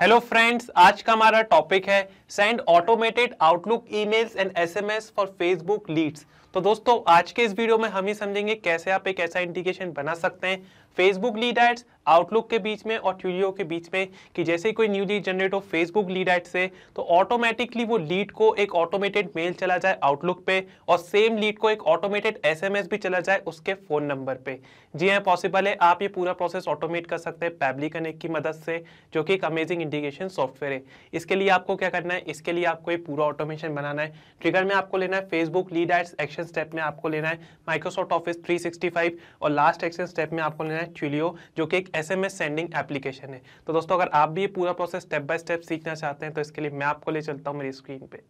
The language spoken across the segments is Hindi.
हेलो फ्रेंड्स आज का हमारा टॉपिक है send automated Outlook emails and SMS for Facebook leads तो दोस्तों आज के इस वीडियो में हम ही समझेंगे कैसे आप एक ऐसा इंटीग्रेशन बना सकते हैं फेसबुक लीड एड्स आउटलुक के बीच में और ट्यूलियो के बीच में कि जैसे कोई न्यू लीड जनरेट हो फेसबुक लीड एड से तो ऑटोमेटिकली वो लीड को एक ऑटोमेटेड मेल चला जाए आउटलुक पे और सेम लीड को एक ऑटोमेटेड एसएमएस भी चला जाए उसके फ़ोन नंबर पे जी हाँ पॉसिबल है आप ये पूरा प्रोसेस ऑटोमेट कर सकते हैं पैबली कनेक्ट की मदद से जो कि एक अमेजिंग इंडिकेशन सॉफ्टवेयर है इसके लिए आपको क्या करना है इसके लिए आपको एक पूरा ऑटोमेशन बनाना है ट्रिगर में आपको लेना है Facebook lead ads action step में आपको लेना है माइक्रोसॉफ्ट ऑफिस 365 और लास्ट एक्शन स्टेप में आपको लेना है चुलियो जो कि एक एस सेंडिंग एप्लीकेशन है तो दोस्तों अगर आप भी ये पूरा प्रोसेस स्टेप बाय स्टेप सीखना चाहते हैं तो इसके लिए मैं आपको ले चलता हूँ मेरी स्क्रीन पर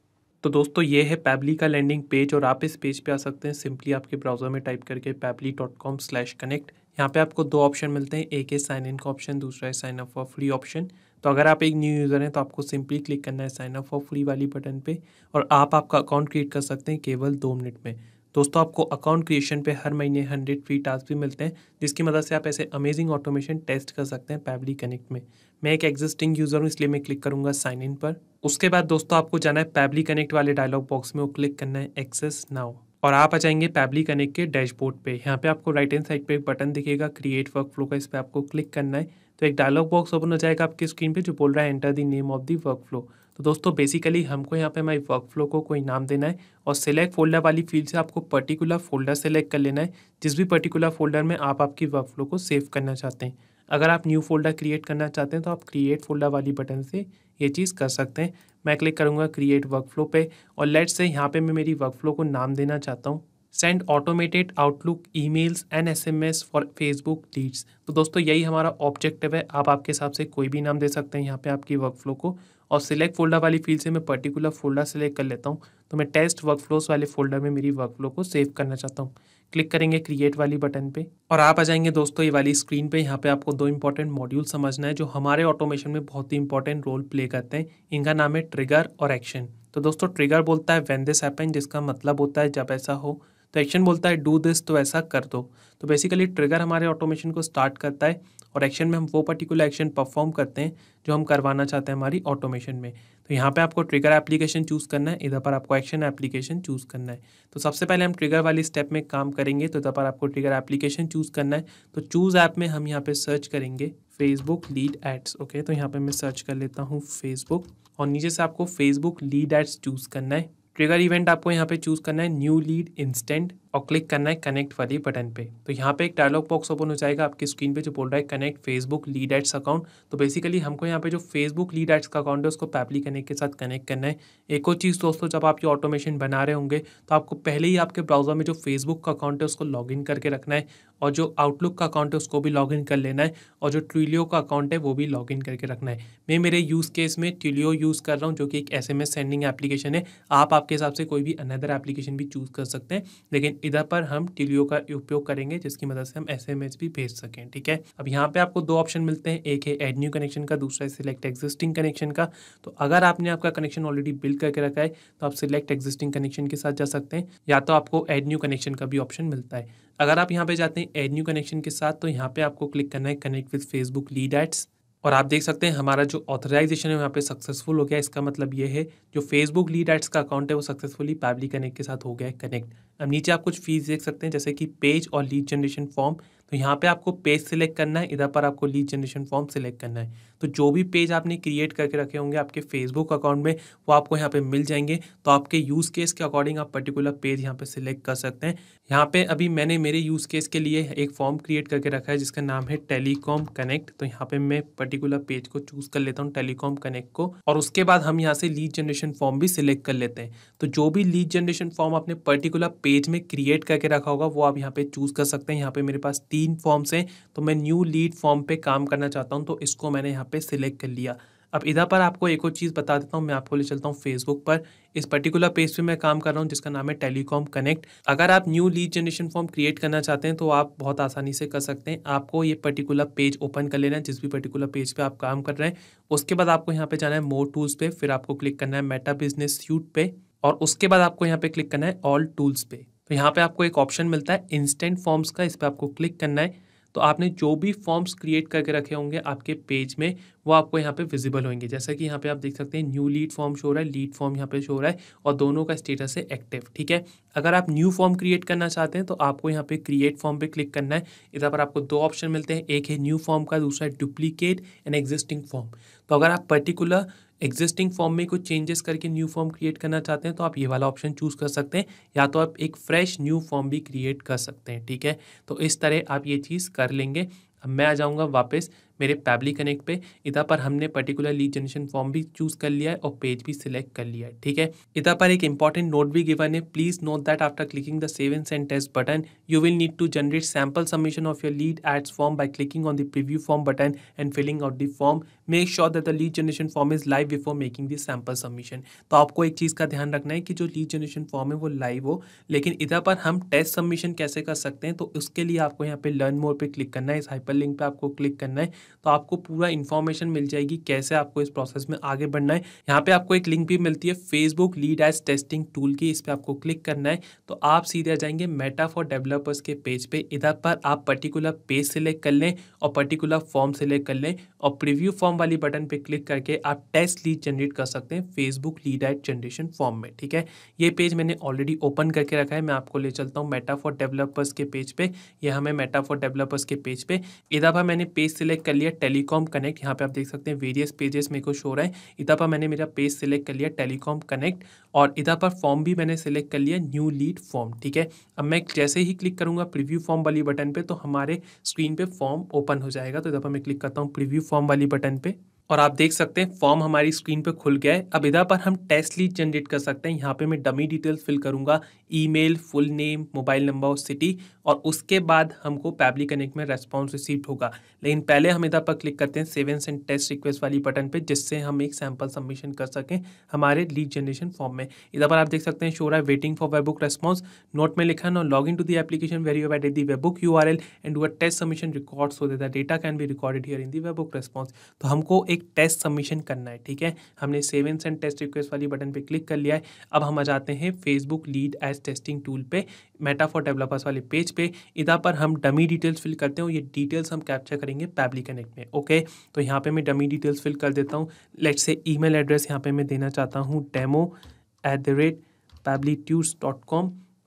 तो दोस्तों ये है पैबली का लैंडिंग पेज और आप इस पेज पर आ सकते हैं सिंपली आपके ब्राउज़र में टाइप करके Pabbly dot com slash connect यहाँ पे आपको दो ऑप्शन मिलते हैं एक है साइन इन का ऑप्शन दूसरा है sign up for free option तो अगर आप एक न्यू यूज़र हैं तो आपको सिंपली क्लिक करना है साइन अप फॉर फ्री वाली बटन पे और आप आपका अकाउंट क्रिएट कर सकते हैं केवल दो मिनट में दोस्तों आपको अकाउंट क्रिएशन पे हर महीने हंड्रेड फ्री टास्क भी मिलते हैं जिसकी मदद से आप ऐसे अमेजिंग ऑटोमेशन टेस्ट कर सकते हैं पैबली कनेक्ट में मैं एक एग्जिस्टिंग यूज़र हूँ इसलिए मैं क्लिक करूँगा साइन इन पर उसके बाद दोस्तों आपको जाना है पैबली कनेक्ट वाले डायलॉग बॉक्स में वो क्लिक करना है एक्सेस नाउ और आप आ जाएंगे पैबली कनेक्ट के डैशबोर्ड पे यहाँ पे आपको राइट हैंड साइड पे एक बटन दिखेगा क्रिएट वर्क फ्लो का इस पर आपको क्लिक करना है तो एक डायलॉग बॉक्स ओपन हो जाएगा आपकी स्क्रीन पे जो बोल रहा है enter the name of the workflow तो दोस्तों बेसिकली हमको यहाँ पे हमारे वर्क फ्लो को कोई नाम देना है और सिलेक्ट फोल्डर वाली फील्ड से आपको पर्टिकुलर फोल्डर सेलेक्ट कर लेना है जिस भी पर्टिकुलर फोल्डर में आप आपकी वर्क फ्लो को सेव करना चाहते हैं अगर आप न्यू फोल्डर क्रिएट करना चाहते हैं तो आप क्रिएट फोल्डर वाली बटन से ये चीज़ कर सकते हैं मैं क्लिक करूँगा क्रिएट वर्क फ्लो पर और लेट से यहाँ पर मैं मेरी वर्क फ्लो को नाम देना चाहता हूँ send automated Outlook emails and S M S for Facebook leads तो दोस्तों यही हमारा ऑब्जेक्टिव है आप आपके हिसाब से कोई भी नाम दे सकते हैं यहाँ पे आपकी वर्क फ्लो को और सिलेक्ट फोल्डर वाली फील्ड से मैं पर्टिकुलर फोल्डर सेलेक्ट कर लेता हूँ तो मैं टेस्ट वर्क फ्लोस वाले फोल्डर में मेरी वर्क फ्लो को सेव करना चाहता हूँ क्लिक करेंगे क्रिएट वाली बटन पे और आप आ जाएंगे दोस्तों ये वाली स्क्रीन पे यहाँ पे आपको दो इंपॉर्टेंट मॉड्यूल समझना है जो हमारे ऑटोमेशन में बहुत ही इंपॉर्टेंट रोल प्ले करते हैं इनका नाम है ट्रिगर और एक्शन तो दोस्तों ट्रिगर बोलता है वेन दिस हैपन जिसका मतलब होता है जब ऐसा हो तो एक्शन बोलता है डू दिस तो ऐसा कर दो तो बेसिकली ट्रिगर हमारे ऑटोमेशन को स्टार्ट करता है और एक्शन में हम वो पर्टिकुलर एक्शन परफॉर्म करते हैं जो हम करवाना चाहते हैं हमारी ऑटोमेशन में तो यहाँ पे आपको ट्रिगर एप्लीकेशन चूज़ करना है इधर पर आपको एक्शन एप्लीकेशन चूज़ करना है तो सबसे पहले हम ट्रिगर वाली स्टेप में काम करेंगे तो इधर पर आपको ट्रिगर एप्लीकेशन चूज़ करना है तो चूज़ ऐप में हम यहाँ पर सर्च करेंगे फेसबुक लीड एड्स ओके तो यहाँ पर मैं सर्च कर लेता हूँ फेसबुक और नीचे से आपको फेसबुक लीड एड्स चूज़ करना है ट्रिगर इवेंट आपको यहाँ पे चूज़ करना है न्यू लीड इंस्टेंट और क्लिक करना है कनेक्ट वाली बटन पे तो यहाँ पे एक डायलॉग बॉक्स ओपन हो जाएगा आपकी स्क्रीन पे जो बोल रहा है connect Facebook lead ads account तो बेसिकली हमको यहाँ पे जो फेसबुक लीड एड्स का अकाउंट है उसको पैपली कनेक्ट के साथ कनेक्ट करना है एक और चीज़ दोस्तों जब आप ये ऑटोमेशन बना रहे होंगे तो आपको पहले ही आपके ब्राउज़र में जो फेसबुक का अकाउंट है उसको लॉग करके रखना है और जो आउटलुक का अकाउंट है उसको भी लॉग कर लेना है और जो ट्विलियो का अकाउंट है वो भी लॉग करके रखना है मैं मेरे यूज़ केस में ट्विलियो यूज़ कर रहा हूँ जो कि एक एस सेंडिंग एप्लीकेशन है आप आपके हिसाब से कोई भी अनदर एप्लीकेशन भी चूज़ कर सकते हैं लेकिन इधर पर हम टिलियो का उपयोग करेंगे जिसकी मदद से हम एस भी भेज सकें ठीक है अब यहाँ पे आपको दो ऑप्शन मिलते हैं एक है एड न्यू कनेक्शन का दूसरा है सिलेक्ट एग्जिस्टिंग कनेक्शन का तो अगर आपने आपका कनेक्शन ऑलरेडी बिल्ड करके रखा है तो आप सिलेक्ट एग्जिस्टिंग कनेक्शन के साथ जा सकते हैं या तो आपको एड न्यू कनेक्शन का भी ऑप्शन मिलता है अगर आप यहाँ पे जाते हैं एड न्यू कनेक्शन के साथ तो यहाँ पे आपको क्लिक करना है connect with Facebook lead ads और आप देख सकते हैं हमारा जो ऑथराइजेशन है वहाँ पे सक्सेसफुल हो गया इसका मतलब ये है जो फेसबुक लीड एड्स का अकाउंट है वो सक्सेसफुली पैबली कनेक्ट के साथ हो गया है कनेक्ट अब नीचे आप कुछ फीस देख सकते हैं जैसे कि पेज और लीड जनरेशन फॉर्म तो यहाँ पे आपको पेज सिलेक्ट करना है इधर पर आपको लीड जनरेशन फॉर्म सिलेक्ट करना है तो जो भी पेज आपने क्रिएट करके रखे होंगे आपके फेसबुक अकाउंट में वो आपको यहाँ पे मिल जाएंगे तो आपके यूज़ केस के अकॉर्डिंग आप पर्टिकुलर पेज यहाँ पे सिलेक्ट कर सकते हैं यहाँ पे अभी मैंने मेरे यूज़ केस के लिए एक फॉर्म क्रिएट करके रखा है जिसका नाम है टेलीकॉम कनेक्ट तो यहाँ पे मैं पर्टिकुलर पेज को चूज़ कर लेता हूँ टेलीकॉम कनेक्ट को और उसके बाद हम यहाँ से लीड जनरेशन फॉर्म भी सिलेक्ट कर लेते हैं तो जो भी लीड जनरेशन फॉर्म आपने पर्टिकुलर पेज में क्रिएट करके रखा होगा वो आप यहाँ पे चूज़ कर सकते हैं यहाँ पे मेरे पास तीन फॉर्म्स हैं तो मैं न्यू लीड फॉर्म पे काम करना चाहता हूँ तो इसको मैंने यहाँ पे सिलेक्ट कर लिया अब इधर पर आपको एक और चीज़ बता देता हूँ मैं आपको ले चलता हूँ फेसबुक पर इस पर्टिकुलर पेज पे मैं काम कर रहा हूँ जिसका नाम है टेलीकॉम कनेक्ट अगर आप new lead generation form create करना चाहते हैं तो आप बहुत आसानी से कर सकते हैं आपको ये पर्टिकुलर पेज ओपन कर लेना है जिस भी पर्टिकुलर पेज पर आप काम कर रहे हैं उसके बाद आपको यहाँ पे जाना है मोर टूल्स पे फिर आपको क्लिक करना है मेटा बिजनेस सूट पे और उसके बाद आपको यहाँ पे क्लिक करना है ऑल टूल्स पे तो यहाँ पे आपको एक ऑप्शन मिलता है इंस्टेंट फॉर्म्स का इस पर आपको क्लिक करना है तो आपने जो भी फॉर्म्स क्रिएट करके रखे होंगे आपके पेज में वो आपको यहाँ पे विजिबल होंगे जैसा कि यहाँ पे आप देख सकते हैं न्यू लीड फॉर्म शो हो रहा है लीड फॉर्म यहाँ पे शो रहा है और दोनों का स्टेटस है एक्टिव ठीक है अगर आप न्यू फॉर्म क्रिएट करना चाहते हैं तो आपको यहाँ पे क्रिएट फॉर्म पे क्लिक करना है इधर पर आपको दो ऑप्शन मिलते हैं एक है न्यू फॉर्म का दूसरा है डुप्लीकेट एंड एग्जिस्टिंग फॉर्म तो अगर आप पर्टिकुलर एग्जिस्टिंग फॉर्म में कुछ चेंजेस करके न्यू फॉर्म क्रिएट करना चाहते हैं तो आप ये वाला ऑप्शन चूज़ कर सकते हैं या तो आप एक फ्रेश न्यू फॉर्म भी क्रिएट कर सकते हैं ठीक है तो इस तरह आप ये चीज़ कर लेंगे अब मैं आ जाऊँगा वापस मेरे पैबली कनेक्ट पे इधर पर हमने पर्टिकुलर लीड जनरेशन फॉर्म भी चूज़ कर लिया है और पेज भी सिलेक्ट कर लिया है ठीक है इधर पर एक इंपॉर्टेंट नोट भी गिवन है please note that after clicking the save and send test button you will need to generate sample submission of your lead ads form by clicking on the preview form button and filling out the form make sure that the lead generation form is live before making the sample submission तो आपको एक चीज़ का ध्यान रखना है कि जो लीड जनरेशन फॉर्म है वो लाइव हो लेकिन इधर पर हम टेस्ट सबमिशन कैसे कर सकते हैं तो उसके लिए आपको यहाँ पे लर्न मोर पे क्लिक करना है इस हाइपर लिंक पे आपको क्लिक करना है तो आपको पूरा इन्फॉर्मेशन मिल जाएगी कैसे आपको इस प्रोसेस में आगे बढ़ना है यहाँ पे आपको एक लिंक भी मिलती है Facebook lead ads testing tool की इस पर आपको क्लिक करना है तो आप सीधे आ जाएंगे मेटा फॉर डेवलपर्स के पेज पे इधर पर आप पर्टिकुलर पेज सेलेक्ट कर लें और पर्टिकुलर फॉर्म सेलेक्ट कर लें और प्रिव्यू फॉर्म वाली बटन पर क्लिक करके आप टेस्ट लीड जनरेट कर सकते हैं Facebook lead ad generation form में ठीक है ये पेज मैंने ऑलरेडी ओपन करके रखा है मैं आपको ले चलता हूँ मेटा फॉर डेवलपर्स के पेज पे ये हमें मेटा फॉर डेवलपर्स के पेज पे इधर पर मैंने पेज सेलेक्ट कर लिया टेलीकॉम कनेक्ट यहाँ पे आप देख सकते हैं वेरियस पेजेस मेरे को शो रहा है इधर पर मैंने मेरा पेज सेलेक्ट कर लिया टेलीकॉम कनेक्ट और इधर पर फॉर्म भी मैंने सेलेक्ट कर लिया न्यू लीड फॉर्म ठीक है अब मैं जैसे ही क्लिक करूँगा प्रिव्यू फॉर्म वाली बटन पर तो हमारे स्क्रीन पर फॉर्म ओपन हो जाएगा तो इधर पर मैं क्लिक करता हूँ प्रिव्यू फॉर्म वाली बटन पर और आप देख सकते हैं फॉर्म हमारी स्क्रीन पे खुल गया है अब इधर पर हम टेस्ट लीड जनरेट कर सकते हैं यहाँ पे मैं डमी डिटेल्स फिल करूँगा email full name mobile number और सिटी और उसके बाद हमको पैबली कनेक्ट में रेस्पॉन्स रिसीव होगा लेकिन पहले हम इधर पर क्लिक करते हैं सेवन एंड टेस्ट रिक्वेस्ट वाली बटन पर जिससे हम एक सैम्पल सबमिशन कर सकें हमारे लीड जनरेशन फॉर्म में इधर पर आप देख सकते हैं show I waiting for webhook response note में लिखा no log in to the application where you add the webhook U R L and west test submission record हो देता data can be recorded here in the webhook response तो हमको एक एक टेस्ट सबमिशन करना है ठीक है हमने सेवन सेंड टेस्ट रिक्वेस्ट वाली बटन पे क्लिक कर लिया है अब हम आ जाते हैं Facebook lead ads testing tool पे मेटा फॉर डेवलपर्स वाले पेज पे इधर पर हम डमी डिटेल्स फिल करते हैं ये डिटेल्स हम कैप्चर करेंगे पैबली कनेक्ट में ओके तो यहाँ पर मैं डमी डिटेल्स फिल कर देता हूँ लेट से ई एड्रेस यहाँ पर मैं देना चाहता हूँ डेमो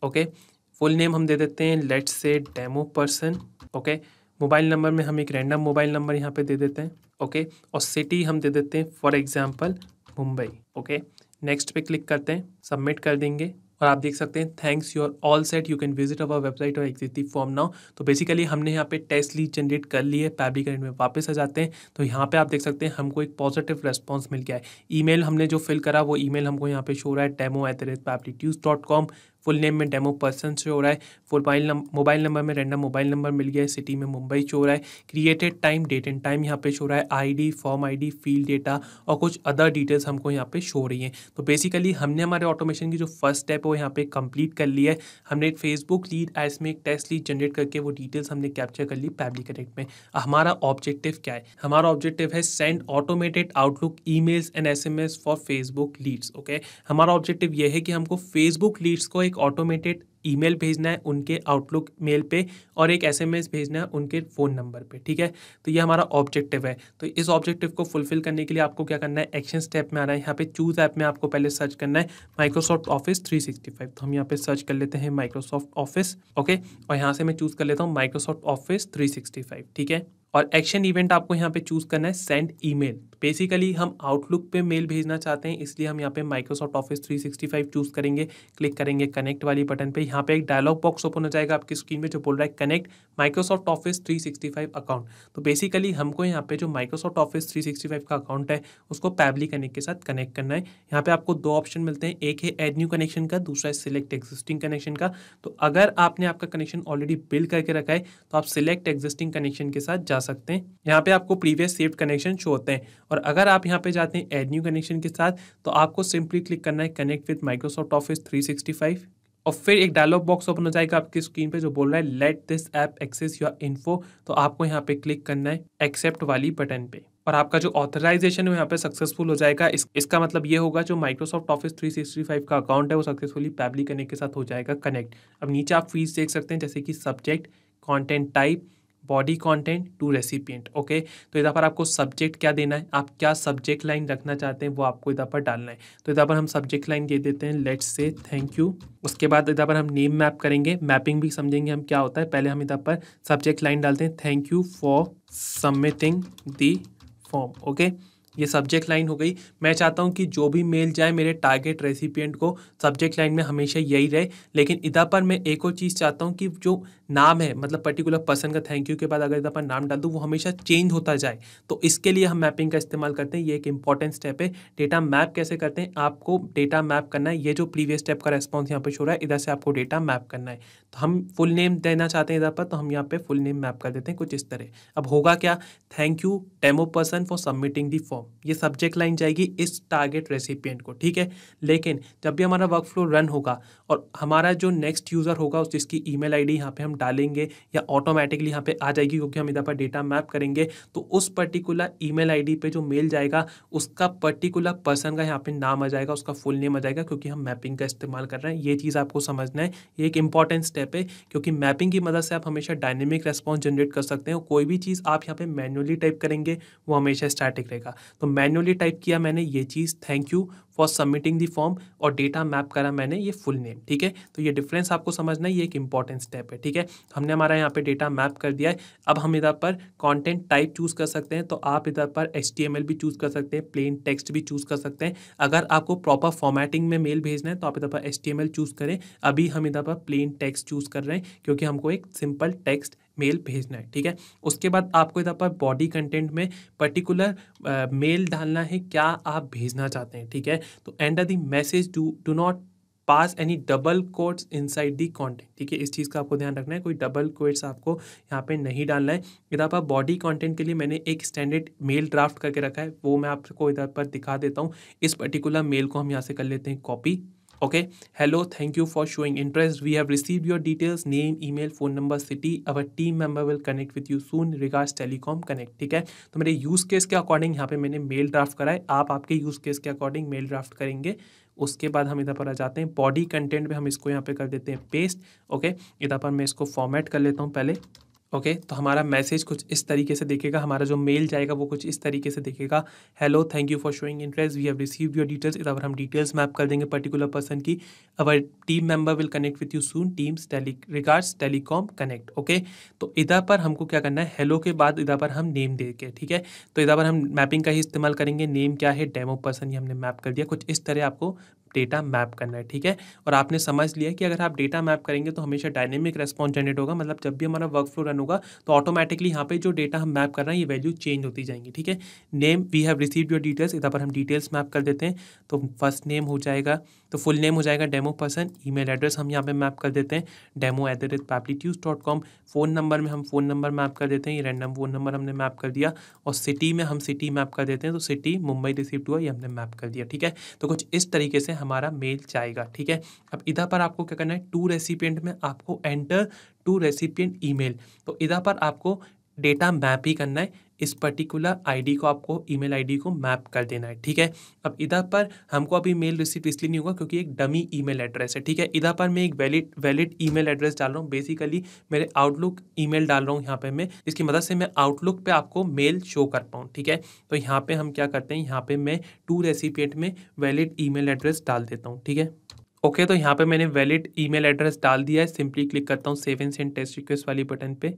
ओके फुल नेम हम दे देते हैं let's say demo person okay okay? Mobile number में हम एक रैंडम मोबाइल नंबर यहाँ पे दे देते हैं ओके और सिटी हम दे देते हैं for example Mumbai okay next पे क्लिक करते हैं सबमिट कर देंगे और आप देख सकते हैं thanks you're all set you can visit our website or exit the form now तो बेसिकली हमने यहाँ पे टेस्ट लीड जनरेट कर लिए है पैब्लिक करेंट में वापस आ जाते हैं तो यहाँ पे आप देख सकते हैं हमको एक पॉजिटिव रेस्पॉन्स मिल गया है ईमेल हमने जो फिल करा वो ईमेल हमको यहाँ पे शो रहा है demo at the rate Pabbly tues dot com full name में डेमो पर्सन से हो रहा है मोबाइल मोबाइल नंबर में रेंडम मोबाइल नंबर मिल गया है सिटी में मुंबई शो हो रहा है created time date and time यहाँ पे शो रहा है ID form ID field data और कुछ अदर डिटेल्स हमको यहाँ पे शो रही हैं तो बेसिकली हमने हमारे ऑटोमेशन की जो फर्स्ट स्टेप है वो यहाँ पे कंप्लीट कर लिया है हमने एक फेसबुक लीड एस में एक टेस्ट लीड जनरेट करके वो डिटेल्स हमने कैप्चर कर ली पैबली कनेक्ट में हमारा ऑब्जेक्टिव क्या है हमारा ऑब्जेक्टिव है send automated Outlook emails and S M S for Facebook leads okay हमारा ऑब्जेक्टिव यह है कि हमको फेसबुक लीड्स को एक ऑटोमेटेड ईमेल भेजना है उनके आउटलुक मेल पे और एक एसएमएस भेजना है उनके फ़ोन नंबर पे ठीक है तो ये हमारा ऑब्जेक्टिव है तो इस ऑब्जेक्टिव को फुलफिल करने के लिए आपको क्या करना है एक्शन स्टेप में आना है यहाँ पे चूज़ ऐप में आपको पहले सर्च करना है माइक्रोसॉफ्ट ऑफिस 365 तो हम यहाँ पे सर्च कर लेते हैं माइक्रोसॉफ्ट ऑफिस ओके और यहाँ से मैं चूज़ कर लेता हूँ माइक्रोसॉफ्ट ऑफिस थ्री ठीक है और एक्शन इवेंट आपको यहाँ पे चूज़ करना है सेंड ईमेल बेसिकली हम आउटलुक पे मेल भेजना चाहते हैं इसलिए हम यहाँ पे माइक्रोसॉफ्ट ऑफिस 365 चूज़ करेंगे क्लिक करेंगे कनेक्ट वाली बटन पे यहाँ पे एक डायलॉग बॉक्स ओपन हो जाएगा आपकी स्क्रीन में जो बोल रहा है कनेक्ट माइक्रोसॉफ्ट ऑफिस 365 अकाउंट तो बेसिकली हमको यहाँ पे जो माइक्रोसॉफ्ट ऑफिस 365 का अकाउंट है उसको पैबली कनेक्ट के साथ कनेक्ट करना है यहाँ पे आपको दो ऑप्शन मिलते हैं एक है एड न्यू कनेक्शन का दूसरा है सिलेक्ट एग्जिस्टिंग कनेक्शन का तो अगर आपने आपका कनेक्शन ऑलरेडी बिल्ड करके रखा है तो आप सिलेक्ट एग्जिस्टिंग कनेक्शन के साथ जा जा सकते हैं यहाँ पे आपको प्रीवियस सेव्ड कनेक्शन शो होते हैं और अगर आप यहाँ पे जाते हैं एड न्यू कनेक्शन के साथ तो आपको सिंपली क्लिक करना है कनेक्ट विथ माइक्रोसॉफ्ट ऑफिस 365 और फिर एक डायलॉग बॉक्स ओपन हो जाएगा आपकी स्क्रीन पे जो बोल रहा है let this app access your info तो आपको यहाँ पे क्लिक करना है एक्सेप्ट वाली बटन पे और आपका जो ऑथराइजेशन है यहाँ पे सक्सेसफुल हो जाएगा इस, इसका मतलब ये होगा जो माइक्रोसॉफ्ट ऑफिस 365 का अकाउंट है वो सक्सेसफुली पैबली कनेक्ट के साथ हो जाएगा कनेक्ट अब नीचे आप फीस देख सकते हैं जैसे कि subject content type body content to recipient okay तो इधर पर आपको सब्जेक्ट क्या देना है आप क्या सब्जेक्ट लाइन रखना चाहते हैं वो आपको इधर पर डालना है तो इधर पर हम सब्जेक्ट लाइन दे देते हैं लेट्स से थैंक यू उसके बाद इधर पर हम नेम मैप करेंगे मैपिंग भी समझेंगे हम क्या होता है पहले हम इधर पर सब्जेक्ट लाइन डालते हैं thank you for submitting the form okay ये सब्जेक्ट लाइन हो गई मैं चाहता हूँ कि जो भी मेल जाए मेरे टारगेट रेसिपियंट को सब्जेक्ट लाइन में हमेशा यही रहे लेकिन इधर पर मैं एक और चीज़ चाहता हूँ कि जो नाम है मतलब पर्टिकुलर पर्सन का थैंक यू के बाद अगर अपन नाम डाल दूँ वो हमेशा चेंज होता जाए तो इसके लिए हम मैपिंग का इस्तेमाल करते हैं ये एक इंपॉर्टेंट स्टेप है डेटा मैप कैसे करते हैं आपको डेटा मैप करना है ये जो प्रीवियस स्टेप का रेस्पॉन्स यहाँ पर शो रहा है इधर से आपको डेटा मैप करना है तो हम फुल नेम देना चाहते हैं इधर पर तो हम यहाँ पर फुल नेम मैप कर देते हैं कुछ इस तरह अब होगा क्या thank you demo person for submitting the form ये सब्जेक्ट लाइन जाएगी इस टारगेट रेसिपियंट को ठीक है लेकिन जब भी हमारा वर्क फ्लो रन होगा और हमारा जो नेक्स्ट यूज़र होगा उस जिसकी ई मेल आई डी यहाँ पर हम डालेंगे या ऑटोमेटिकली यहाँ पे आ जाएगी क्योंकि हम इधर पर डेटा मैप करेंगे तो उस पर्टिकुलर ईमेल आईडी पे जो मेल जाएगा उसका पर्टिकुलर पर्सन का यहाँ पे नाम आ जाएगा उसका फुल नेम आ जाएगा क्योंकि हम मैपिंग का इस्तेमाल कर रहे हैं ये चीज़ आपको समझना है ये एक इंपॉर्टेंट स्टेप है क्योंकि मैपिंग की मदद से आप हमेशा डायनेमिक रेस्पॉन्स जनरेट कर सकते हैं कोई भी चीज़ आप यहाँ पर मैनुअली टाइप करेंगे वो हमेशा स्टैटिक रहेगा तो मैनुअली टाइप किया मैंने ये चीज़ thank you for submitting the form और डेटा मैप करा मैंने ये फुल नेम ठीक है तो ये डिफरेंस आपको समझना ये एक इंपॉर्टेंट स्टेप है ठीक है हमने हमारा यहाँ पे डेटा मैप कर दिया है अब हम इधर पर कॉन्टेंट टाइप चूज़ कर सकते हैं तो आप इधर पर एच भी चूज़ कर सकते हैं प्लेन टेक्स्ट भी चूज़ कर सकते हैं अगर आपको प्रॉपर फॉर्मेटिंग में मेल भेजना है तो आप इधर पर एच चूज़ करें अभी हम इधर पर प्लेन टेक्स्ट चूज़ कर रहे हैं क्योंकि हमको एक सिंपल टेक्स्ट मेल भेजना है ठीक है उसके बाद आपको इधर पर बॉडी कंटेंट में पर्टिकुलर मेल डालना है क्या आप भेजना चाहते हैं ठीक है तो and the message do do not pass any double quotes inside the content ठीक है इस चीज़ का आपको ध्यान रखना है कोई डबल कोट्स आपको यहाँ पे नहीं डालना है इधर पर बॉडी कंटेंट के लिए मैंने एक स्टैंडर्ड मेल ड्राफ्ट करके रखा है वो मैं आपको इधर पर दिखा देता हूँ इस पर्टिकुलर मेल को हम यहाँ से कर लेते हैं copy okay hello thank you for showing interest we have received your details name email phone number city our team member will connect with you soon regards telecom connect ठीक है तो मेरे यूज़ केस के अकॉर्डिंग यहाँ पे मैंने मेल ड्राफ्ट करा है आप आपके यूज़ केस के अकॉर्डिंग मेल ड्राफ्ट करेंगे उसके बाद हम इधर पर आ जाते हैं बॉडी कंटेंट में हम इसको यहाँ पे कर देते हैं पेस्ट ओके इधर पर मैं इसको फॉर्मेट कर लेता हूँ पहले ओके तो हमारा मैसेज कुछ इस तरीके से देखेगा हमारा जो मेल जाएगा वो कुछ इस तरीके से देखेगा hello thank you for showing interest we have receive your details अगर हम डिटेल्स मैप कर देंगे पर्टिकुलर पर्सन की our team member will connect with you soon teams tele regards telecom connect okay तो इधर पर हमको क्या करना है हेलो के बाद इधर पर हम नेम दे के ठीक है तो इधर पर हम मैपिंग का ही इस्तेमाल करेंगे नेम क्या है डेमो पर्सन ही हमने मैप कर दिया कुछ इस तरह आपको डेटा मैप करना है ठीक है और आपने समझ लिया कि अगर आप डेटा मैप करेंगे तो हमेशा डायनेमिक रेस्पॉन्स जनरेट होगा मतलब जब भी हमारा वर्क फ्लो रन होगा तो ऑटोमेटिकली यहाँ पे जो डेटा हम मैप कर रहे हैं ये वैल्यू चेंज होती जाएंगी ठीक है name we have receive your details इधर पर हम डिटेल्स मैप कर देते हैं तो फर्स्ट नेम हो जाएगा तो फुल नेम हो जाएगा डेमो पर्सन ई एड्रेस हम यहाँ पर मैप कर देते हैं demo at the rate dot com phone number में हम फ़ोन नंबर मैप कर देते हैं ये रैंडम फ़ोन नंबर हमने मैप कर दिया और सिटी में हम सिटी मैप कर देते हैं तो सिटी मुंबई रिसीव हुआ ये हमने मैप कर दिया ठीक है तो कुछ इस तरीके से हमारा मेल जाएगा ठीक है अब इधर पर आपको क्या करना है टू रेसिपियंट में आपको एंटर टू रेसिपियंट ईमेल तो इधर पर आपको डेटा मैप ही करना है इस पर्टिकुलर आईडी को आपको ईमेल आईडी को मैप कर देना है ठीक है अब इधर पर हमको अभी मेल रिसीव इसलिए नहीं होगा क्योंकि एक डमी ईमेल एड्रेस है ठीक है इधर पर मैं एक वैलिड वैलिड ईमेल एड्रेस डाल रहा हूँ बेसिकली मेरे आउटलुक ईमेल डाल रहा हूँ यहाँ पे मैं इसकी मदद से मैं आउटलुक पर आपको मेल शो कर पाऊँ ठीक है तो यहाँ पर हम क्या करते हैं यहाँ पर मैं टू रेसिपिएट में वैलिड ई एड्रेस डाल देता हूँ ठीक है ओके okay, तो यहाँ पर मैंने वैलिड ई एड्रेस डाल दिया है सिंपली क्लिक करता हूँ save sent send test request वाली बटन पर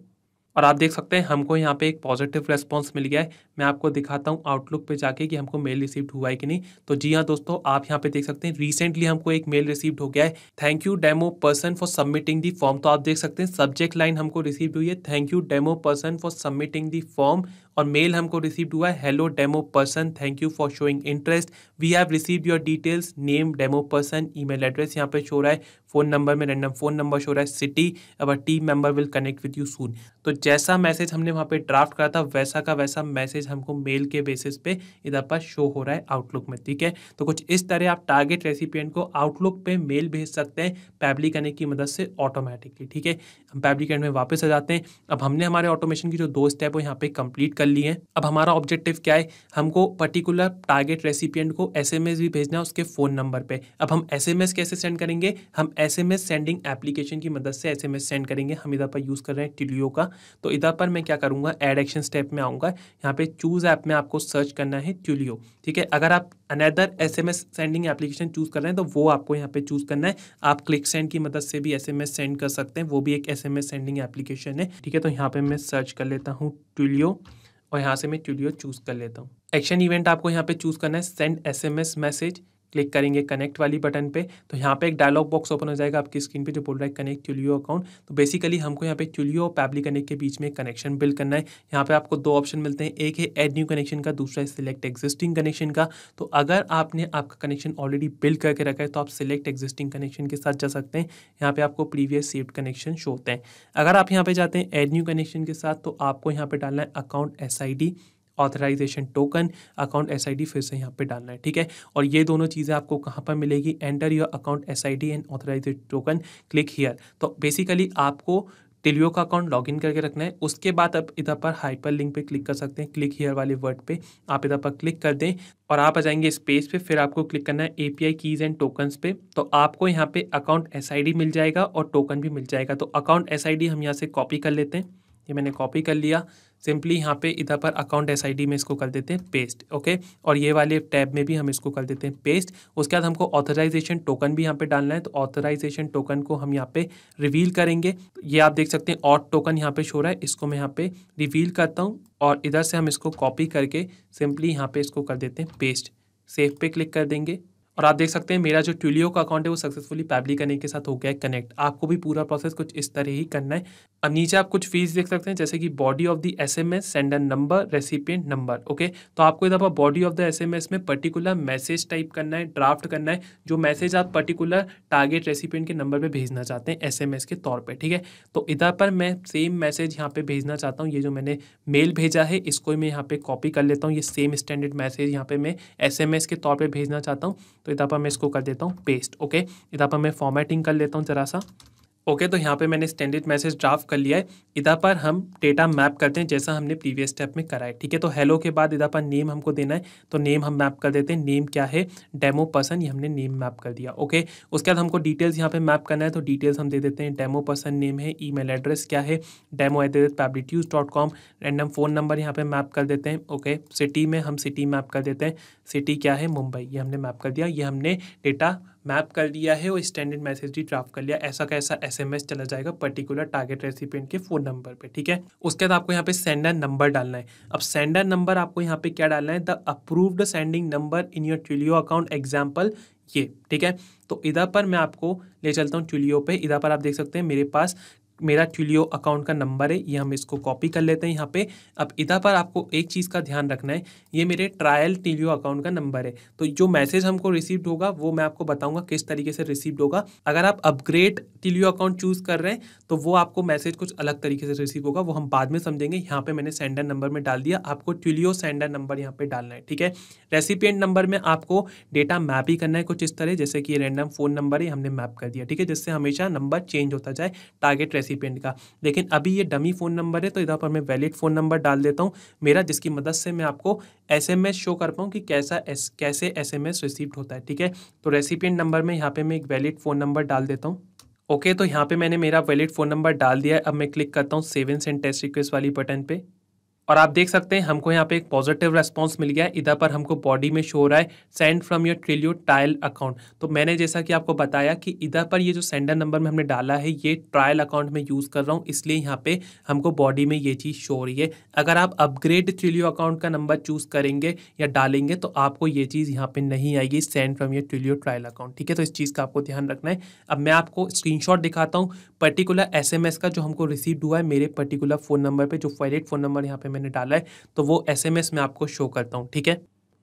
और आप देख सकते हैं हमको यहाँ पे एक पॉजिटिव रेस्पॉन्स मिल गया है मैं आपको दिखाता हूँ आउटलुक पे जाके कि हमको मेल रिसीव्ड हुआ है कि नहीं तो जी हाँ दोस्तों आप यहाँ पे देख सकते हैं रिसेंटली हमको एक मेल रिसीव्ड हो गया है thank you demo person for submitting the form तो आप देख सकते हैं सब्जेक्ट लाइन हमको रिसीव हुई है thank you demo person for submitting the form और मेल हमको रिसीव हुआ hello demo person thank you for showing interest we have receive your details name demo person email address यहाँ पे शो रहा है फोन नंबर में रैंडम फोन नंबर शो रहा है सिटी अब team member will connect with you soon तो जैसा मैसेज हमने वहाँ पे ड्राफ्ट करा था वैसा का वैसा मैसेज हमको मेल के बेसिस पे इधर पर शो हो रहा है आउटलुक में ठीक है तो कुछ इस तरह आप टारगेट रेसिपियंट को आउटलुक पे मेल भेज सकते हैं पैबली कनेक्ट की मदद से ऑटोमेटिकली ठीक है हम पैबली कनेक्ट में वापस आ जाते हैं अब हमने हमारे ऑटोमेशन की जो दो स्टेप है यहाँ पे कंप्लीट कर लिए हैं अब हमारा ऑब्जेक्टिव क्या है हमको पर्टिकुलर टारगेट रेसिपियंट को एस भी भेजना है उसके फ़ोन नंबर पर अब हम एस कैसे सेंड करेंगे हम एस सेंडिंग एप्लीकेशन की मदद से एस सेंड करेंगे हम इधर पर यूज़ कर रहे हैं टिलियो का तो इधर पर मैं क्या करूँगा एड एक्शन स्टेप में आऊँगा यहाँ पे चूज़ ऐप में आपको सर्च करना है ट्यूलियो ठीक है अगर आप another S M S sending application choose कर रहे हैं तो वो आपको यहाँ पे चूज़ करना है आप क्लिक सेंड की मदद से भी एस एम एस सेंड कर सकते हैं वो भी एक S M S sending application है ठीक है तो यहाँ पे मैं सर्च कर लेता हूँ ट्यूलियो और यहाँ से मैं ट्यूलियो चूज़ कर लेता हूँ एक्शन इवेंट आपको यहाँ पे चूज़ करना है send S M S message click करेंगे कनेक्ट वाली बटन पे तो यहाँ पे एक डायलॉग बॉक्स ओपन हो जाएगा आपकी स्क्रीन पे जो बोल रहा है कनेक्ट चुलियो अकाउंट तो बेसिकली हमको यहाँ पे चुलियो और पैबली कनेक्ट के बीच में कनेक्शन बिल्ड करना है यहाँ पे आपको दो ऑप्शन मिलते हैं एक है एड न्यू कनेक्शन का दूसरा है सिलेक्ट एग्जिस्टिंग कनेक्शन का तो अगर आपने आपका कनेक्शन ऑलरेडी बिल्ड करके रखा है तो आप सिलेक्ट एग्जिस्टिंग कनेक्शन के साथ जा सकते हैं यहाँ पे आपको प्रीवियस सेव्ड कनेक्शन शो होते हैं अगर आप यहाँ पे जाते हैं एड न्यू कनेक्शन के साथ तो आपको यहाँ पे डालना है account S I D authorisation token account S फिर से यहाँ पर डालना है ठीक है और ये दोनों चीज़ें आपको कहाँ पर मिलेगी enter your account S and authorised token click here तो बेसिकली आपको टेलीओ का अकाउंट लॉगिन करके रखना है उसके बाद आप इधर पर हाइपर लिंक पे क्लिक कर सकते हैं क्लिक हियर वाले वर्ड पे आप इधर पर क्लिक कर दें और आप आ जाएंगे इस पे फिर आपको क्लिक करना है एपीआई कीज़ एंड टोकन्स पे तो आपको यहाँ पे अकाउंट एसआईडी मिल जाएगा और टोकन भी मिल जाएगा तो अकाउंट एस हम यहाँ से कॉपी कर लेते हैं ये मैंने कॉपी कर लिया सिंपली यहाँ पे इधर पर अकाउंट एस में इसको कर देते हैं पेस्ट ओके और ये वाले टैब में भी हम इसको कर देते हैं पेस्ट उसके बाद हमको ऑथराइजेशन टोकन भी यहाँ पे डालना है तो ऑथराइजेशन टोकन को हम यहाँ पे रिवील करेंगे ये आप देख सकते हैं ऑट टोकन यहाँ पे शो रहा है इसको मैं यहाँ पे रिवील करता हूँ और इधर से हम इसको कॉपी करके सिंपली यहाँ पे इसको कर देते हैं पेस्ट सेफ पे क्लिक कर देंगे और आप देख सकते हैं मेरा जो ट्यूलियो का अकाउंट है वो सक्सेसफुली पैबली करने के साथ हो गया है कनेक्ट आपको भी पूरा प्रोसेस कुछ इस तरह ही करना है अब नीचे आप कुछ फीस देख सकते हैं जैसे कि body of the S M S sender number recipient number okay तो आपको इधर body of the S M S में पर्टिकुलर मैसेज टाइप करना है ड्राफ्ट करना है जो मैसेज आप पर्टिकुलर टारगेट रेसिपियंट के नंबर पर भेजना चाहते हैं एस एम एस के तौर पर ठीक है तो इधर पर मैं सेम मैसेज यहाँ पर भेजना चाहता हूँ ये जो मैंने मेल भेजा है इसको मैं यहाँ पर कॉपी कर लेता हूँ ये सेम स्टैंडर्ड मैसेज यहाँ पर मैं एस एम एस के तौर पर भेजना चाहता हूँ तो इधर पर मैं इसको कर देता हूँ पेस्ट ओके इधर पर मैं फॉर्मेटिंग कर लेता हूँ जरा सा ओके तो यहाँ पे मैंने स्टैंडर्ड मैसेज ड्राफ्ट कर लिया है इधर पर हम डेटा मैप करते हैं जैसा हमने प्रीवियस स्टेप में करा है ठीक है तो हेलो के बाद इधर पर नेम हमको देना है तो नेम हम मैप कर देते हैं नेम क्या है डेमो पर्सन ये हमने नेम मैप कर दिया ओके उसके बाद हमको डिटेल्स यहाँ पे मैप करना है तो डिटेल्स हम दे देते हैं डेमो पर्सन नेम है ई एड्रेस क्या है demo at dot com random phone number यहाँ पर मैप कर देते हैं ओके सिटी में हम सिटी मैप कर देते हैं सिटी क्या है मुंबई ये हमने मैप कर दिया ये हमने डेटा मैप कर लिया है और स्टैंडर्ड मैसेज भी ड्राफ्ट कर लिया ऐसा एस एम एस चला जाएगा पर्टिकुलर टारगेट रेसिपेंट के फ़ोन नंबर पर ठीक है उसके बाद आपको यहाँ पे सेंडर नंबर डालना है अब सेंडर नंबर आपको यहाँ पे क्या डालना है the approved sending number in your Twilio account example ये ठीक है तो इधर पर मैं आपको ले चलता हूँ ट्यूलियो पे इधर पर आप देख सकते हैं मेरे पास मेरा ट्यूलियो अकाउंट का नंबर है ये हम इसको कॉपी कर लेते हैं यहाँ पे अब इधर पर आपको एक चीज़ का ध्यान रखना है ये मेरे ट्रायल ट्यूलियो अकाउंट का नंबर है तो जो मैसेज हमको रिसीव्ड होगा वो मैं आपको बताऊँगा किस तरीके से रिसीव्ड होगा अगर आप अपग्रेड ट्यूलियो अकाउंट चूज़ कर रहे हैं तो वो आपको मैसेज कुछ अलग तरीके से रिसीव होगा वो हम बाद में समझेंगे यहाँ पर मैंने सेंडर नंबर में डाल दिया आपको ट्यूलियो सेंडर नंबर यहाँ पर डालना है ठीक है रेसिपियंट नंबर में आपको डेटा मैप ही करना है कुछ इस तरह जैसे कि रैंडम फ़ोन नंबर ही हमने मैप कर दिया ठीक है जिससे हमेशा नंबर चेंज होता जाए टारगेट रेसिपी रेसिपेंट का लेकिन अभी ये डमी फ़ोन नंबर है तो इधर पर मैं वैलिड फ़ोन नंबर डाल देता हूँ मेरा जिसकी मदद से मैं आपको एसएमएस शो कर पाऊँ कि कैसा एस कैसे एसएमएस रिसीव्ड होता है ठीक है तो रेसिपेंट नंबर में यहाँ पर मैं एक वैलिड फ़ोन नंबर डाल देता हूँ ओके तो यहाँ पे मैंने मेरा वैलिड फ़ोन नंबर डाल दिया है अब मैं क्लिक करता हूँ सेवन सेंड टेस्ट रिक्वेस्ट वाली बटन पे और आप देख सकते हैं हमको यहाँ पे एक पॉजिटिव रेस्पॉन्स मिल गया है इधर पर हमको बॉडी में शो हो रहा है send from your Twilio trial account तो मैंने जैसा कि आपको बताया कि इधर पर ये जो सेंडर नंबर में हमने डाला है ये ट्रायल अकाउंट में यूज़ कर रहा हूँ इसलिए यहाँ पे हमको बॉडी में ये चीज़ शो हो रही है अगर आप अपग्रेड ट्रिलियो अकाउंट का नंबर चूज़ करेंगे या डालेंगे तो आपको ये चीज़ यहाँ पर नहीं आएगी send from your Twilio trial account ठीक है तो इस चीज़ का आपको ध्यान रखना है अब मैं आपको स्क्रीन दिखाता हूँ पर्टिकुलर एस का जो हमको रिसीव हुआ है मेरे पर्टिकुलर फ़ोन नंबर पर जो फेवरेट फ़ोन नंबर यहाँ पे मैंने डाला है तो वो एस में आपको शो करता हूँ ठीक है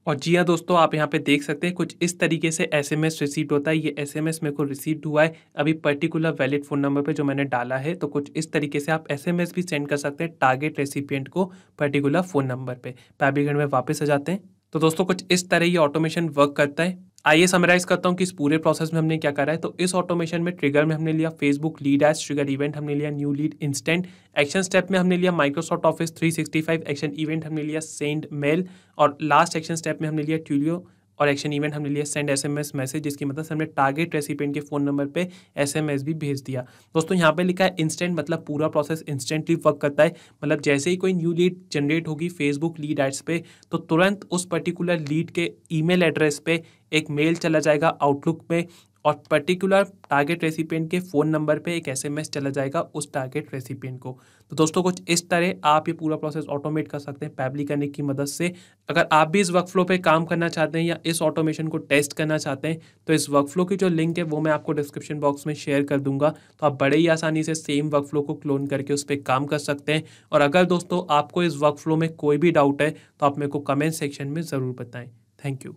और जी हाँ दोस्तों आप यहाँ पे देख सकते हैं कुछ इस तरीके से एस एम एस होता है ये एस एम एस मेरे को रिसीव्ड हुआ है अभी पर्टिकुलर वैलिड फ़ोन नंबर पे जो मैंने डाला है तो कुछ इस तरीके से आप एस एम एस भी सेंड कर सकते हैं टारगेट रेसिपियंट को पर्टिकुलर फ़ोन नंबर पे पैबीगढ़ में वापस आ जाते हैं तो दोस्तों कुछ इस तरह ये ऑटोमेशन वर्क करता है आइए समराइज करता हूँ कि इस पूरे प्रोसेस में हमने क्या करा है तो इस ऑटोमेशन में ट्रिगर में हमने लिया Facebook lead ads trigger event हमने लिया new lead instant action step में हमने लिया माइक्रोसॉफ्ट ऑफिस 365 एक्शन इवेंट हमने लिया सेंड मेल और लास्ट एक्शन स्टेप में हमने लिया ट्यूलियो और एक्शन इवेंट हमने लिया सेंड एसएमएस मैसेज जिसकी मदद मतलब से हमने टारगेट रेसिपेंट के फ़ोन नंबर पे एसएमएस भी भेज दिया दोस्तों यहाँ पे लिखा है इंस्टेंट मतलब पूरा प्रोसेस इंस्टेंटली वर्क करता है मतलब जैसे ही कोई न्यू लीड जनरेट होगी फेसबुक लीड एड्स पे तो तुरंत उस पर्टिकुलर लीड के ईमेल एड्रेस पे एक मेल चला जाएगा आउटलुक में और पर्टिकुलर टारगेट रेसिपियंट के फ़ोन नंबर पे एक एसएमएस चला जाएगा उस टारगेट रेसिपियंट को तो दोस्तों कुछ इस तरह आप ये पूरा प्रोसेस ऑटोमेट कर सकते हैं पैबली करने की मदद से अगर आप भी इस वर्कफ्लो पे काम करना चाहते हैं या इस ऑटोमेशन को टेस्ट करना चाहते हैं तो इस वर्कफ्लो की जो लिंक है वो मैं आपको डिस्क्रिप्शन बॉक्स में शेयर कर दूंगा तो आप बड़े ही आसानी से सेम वर्कफ्लो को क्लोन करके उस पर काम कर सकते हैं और अगर दोस्तों आपको इस वर्कफ्लो में कोई भी डाउट है तो आप मेरे को कमेंट सेक्शन में ज़रूर बताएँ थैंक यू